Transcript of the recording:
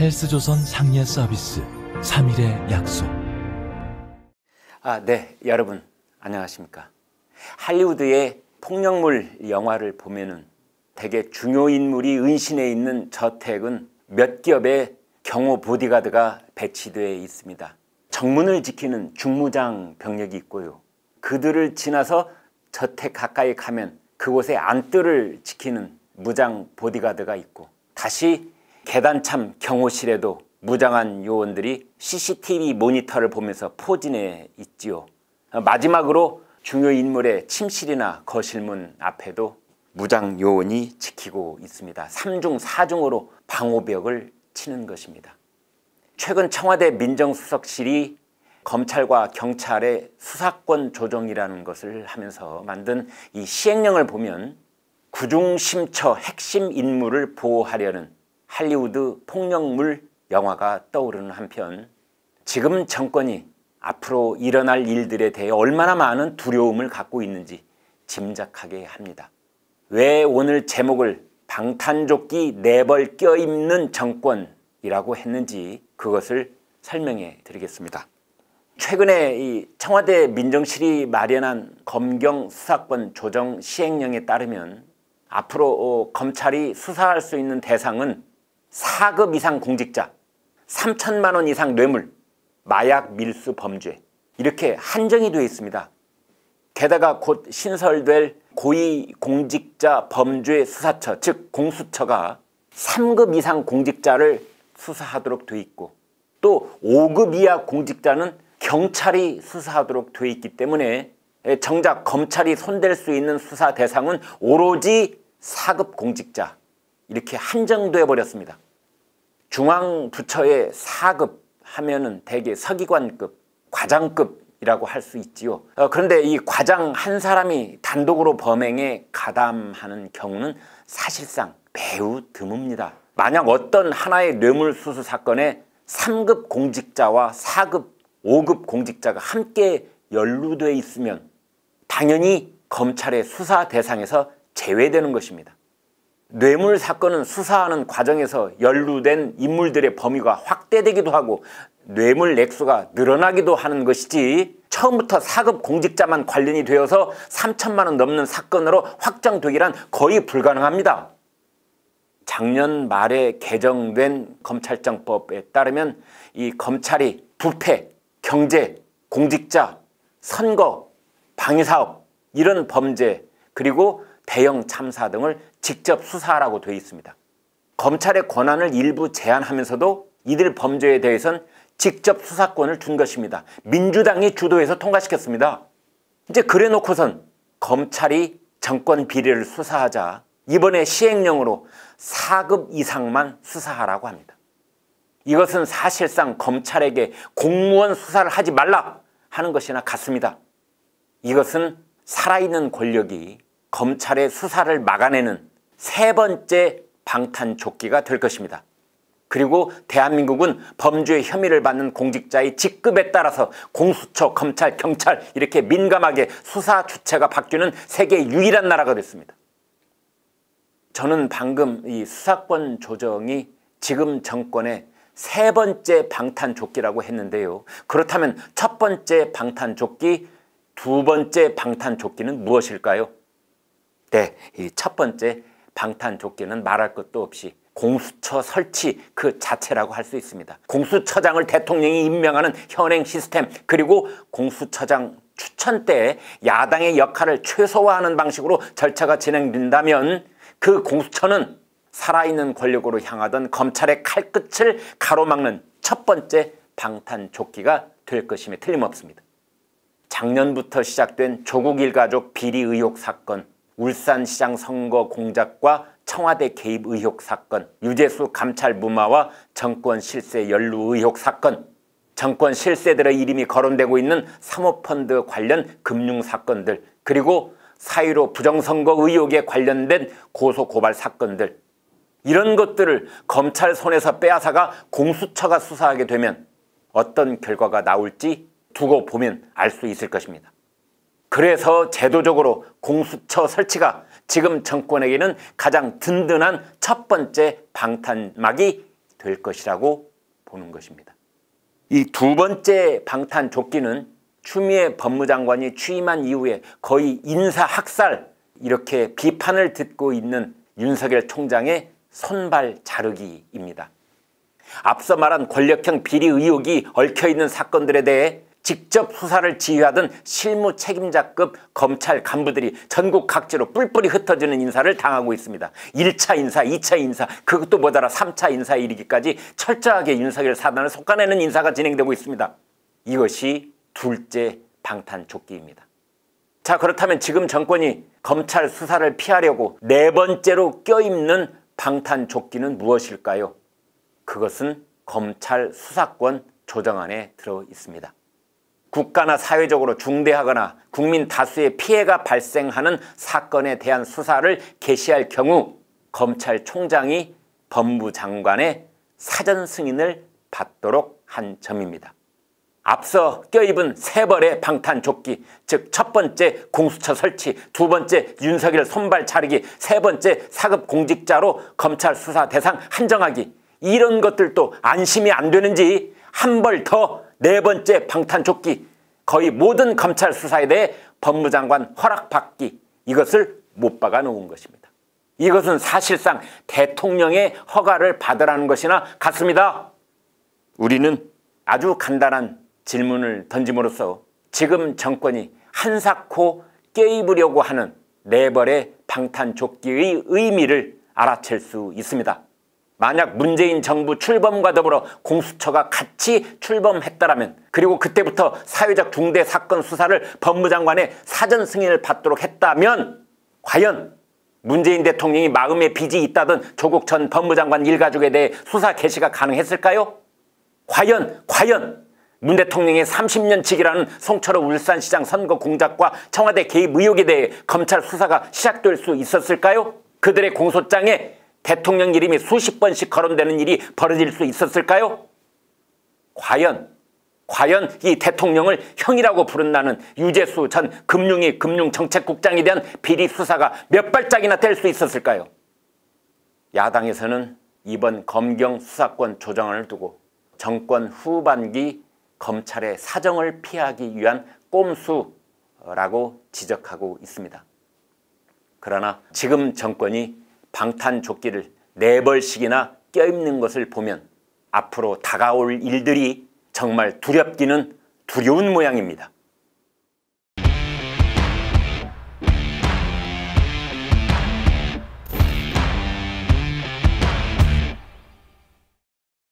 헬스조선 상예 서비스 3일의 약속. 아, 네, 여러분 안녕하십니까? 할리우드의 폭력물 영화를 보면 대개 중요 인물이 은신해 있는 저택은 몇기의 경호 보디가드가 배치되어 있습니다. 정문을 지키는 중무장 병력이 있고요. 그들을 지나서 저택 가까이 가면 그곳의 안뜰을 지키는 무장 보디가드가 있고 다시 계단참 경호실에도 무장한 요원들이 CCTV 모니터를 보면서 포진해 있지요. 마지막으로 중요 인물의 침실이나 거실문 앞에도 무장 요원이 지키고 있습니다. 3중 4중으로 방호벽을 치는 것입니다. 최근 청와대 민정수석실이 검찰과 경찰의 수사권 조정이라는 것을 하면서 만든 이 시행령을 보면 구중심처 핵심 인물을 보호하려는 할리우드 폭력물 영화가 떠오르는 한편 지금 정권이 앞으로 일어날 일들에 대해 얼마나 많은 두려움을 갖고 있는지 짐작하게 합니다. 왜 오늘 제목을 방탄조끼 네벌 껴입는 정권이라고 했는지 그것을 설명해 드리겠습니다. 최근에 이 청와대 민정실이 마련한 검경 수사권 조정 시행령에 따르면 앞으로 어, 검찰이 수사할 수 있는 대상은 4급 이상 공직자, 3천만 원 이상 뇌물, 마약 밀수 범죄 이렇게 한정이 되어 있습니다. 게다가 곧 신설될 고위공직자 범죄 수사처 즉 공수처가 3급 이상 공직자를 수사하도록 돼 있고 또 5급 이하 공직자는 경찰이 수사하도록 돼 있기 때문에 정작 검찰이 손댈 수 있는 수사 대상은 오로지 4급 공직자 이렇게 한정돼 버렸습니다. 중앙부처의 사급 하면은 대개 서기관급, 과장급이라고 할 수 있지요. 어, 그런데 이 과장 한 사람이 단독으로 범행에 가담하는 경우는 사실상 매우 드뭅니다. 만약 어떤 하나의 뇌물수수 사건에 3급 공직자와 4급, 5급 공직자가 함께 연루돼 있으면 당연히 검찰의 수사 대상에서 제외되는 것입니다. 뇌물 사건은 수사하는 과정에서 연루된 인물들의 범위가 확대되기도 하고 뇌물 액수가 늘어나기도 하는 것이지 처음부터 사급 공직자만 관련이 되어서 3천만 원 넘는 사건으로 확정되기란 거의 불가능합니다. 작년 말에 개정된 검찰청법에 따르면 이 검찰이 부패, 경제, 공직자, 선거, 방위사업 이런 범죄 그리고 대형 참사 등을 직접 수사하라고 되어 있습니다. 검찰의 권한을 일부 제한하면서도 이들 범죄에 대해선 직접 수사권을 준 것입니다. 민주당이 주도해서 통과시켰습니다. 이제 그래 놓고선 검찰이 정권 비리를 수사하자 이번에 시행령으로 4급 이상만 수사하라고 합니다. 이것은 사실상 검찰에게 공무원 수사를 하지 말라 하는 것이나 같습니다. 이것은 살아있는 권력이 검찰의 수사를 막아내는 세 번째 방탄조끼가 될 것입니다. 그리고 대한민국은 범죄 혐의를 받는 공직자의 직급에 따라서 공수처, 검찰, 경찰 이렇게 민감하게 수사 주체가 바뀌는 세계 유일한 나라가 됐습니다. 저는 방금 이 수사권 조정이 지금 정권의 세 번째 방탄조끼라고 했는데요. 그렇다면 첫 번째 방탄조끼, 두 번째 방탄조끼는 무엇일까요? 네, 이 첫 번째 방탄 조끼는 말할 것도 없이 공수처 설치 그 자체라고 할 수 있습니다. 공수처장을 대통령이 임명하는 현행 시스템 그리고 공수처장 추천 때 야당의 역할을 최소화하는 방식으로 절차가 진행된다면 그 공수처는 살아있는 권력으로 향하던 검찰의 칼끝을 가로막는 첫 번째 방탄조끼가 될 것임에 틀림없습니다. 작년부터 시작된 조국 일가족 비리 의혹 사건 울산시장 선거 공작과 청와대 개입 의혹 사건, 유재수 감찰 무마와 정권 실세 연루 의혹 사건, 정권 실세들의 이름이 거론되고 있는 사모펀드 관련 금융 사건들, 그리고 사이로 부정선거 의혹에 관련된 고소고발 사건들 이런 것들을 검찰 손에서 빼앗아가 공수처가 수사하게 되면 어떤 결과가 나올지 두고 보면 알 수 있을 것입니다. 그래서 제도적으로 공수처 설치가 지금 정권에게는 가장 든든한 첫 번째 방탄막이 될 것이라고 보는 것입니다. 이 두 번째 방탄조끼는 추미애 법무장관이 취임한 이후에 거의 인사학살 이렇게 비판을 듣고 있는 윤석열 총장의 손발 자르기입니다. 앞서 말한 권력형 비리 의혹이 얽혀있는 사건들에 대해 직접 수사를 지휘하던 실무 책임자급 검찰 간부들이 전국 각지로 뿔뿔이 흩어지는 인사를 당하고 있습니다. 1차 인사, 2차 인사, 그것도 모자라 3차 인사에 이르기까지 철저하게 윤석열 사단을 속아내는 인사가 진행되고 있습니다. 이것이 둘째 방탄조끼입니다. 자 그렇다면 지금 정권이 검찰 수사를 피하려고 네 번째로 껴입는 방탄조끼는 무엇일까요? 그것은 검찰 수사권 조정안에 들어 있습니다. 국가나 사회적으로 중대하거나 국민 다수의 피해가 발생하는 사건에 대한 수사를 개시할 경우 검찰총장이 법무 장관의 사전 승인을 받도록 한 점입니다. 앞서 껴입은 세벌의 방탄조끼, 즉 첫 번째 공수처 설치, 두 번째 윤석열 손발 자르기, 세 번째 사급 공직자로 검찰 수사 대상 한정하기 이런 것들도 안심이 안 되는지 한벌더 네 번째 방탄조끼 거의 모든 검찰 수사에 대해 법무장관 허락받기 이것을 못 박아놓은 것입니다. 이것은 사실상 대통령의 허가를 받으라는 것이나 같습니다. 우리는 아주 간단한 질문을 던짐으로써 지금 정권이 한사코 깨입으려고 하는 네벌의 방탄조끼의 의미를 알아챌 수 있습니다. 만약 문재인 정부 출범과 더불어 공수처가 같이 출범했다라면 그리고 그때부터 사회적 중대 사건 수사를 법무장관의 사전 승인을 받도록 했다면 과연 문재인 대통령이 마음에 빚이 있다던 조국 전 법무장관 일가족에 대해 수사 개시가 가능했을까요? 과연 과연 문 대통령의 30년 치이라는 송철호 울산시장 선거 공작과 청와대 개입 의혹에 대해 검찰 수사가 시작될 수 있었을까요? 그들의 공소장에 대통령 이름이 수십 번씩 거론되는 일이 벌어질 수 있었을까요? 과연 과연 이 대통령을 형이라고 부른다는 유재수 전 금융위 금융정책국장에 대한 비리 수사가 몇 발짝이나 될 수 있었을까요? 야당에서는 이번 검경 수사권 조정안을 두고 정권 후반기 검찰의 사정을 피하기 위한 꼼수라고 지적하고 있습니다. 그러나 지금 정권이 방탄조끼를 네 벌씩이나 껴입는 것을 보면 앞으로 다가올 일들이 정말 두렵기는 두려운 모양입니다.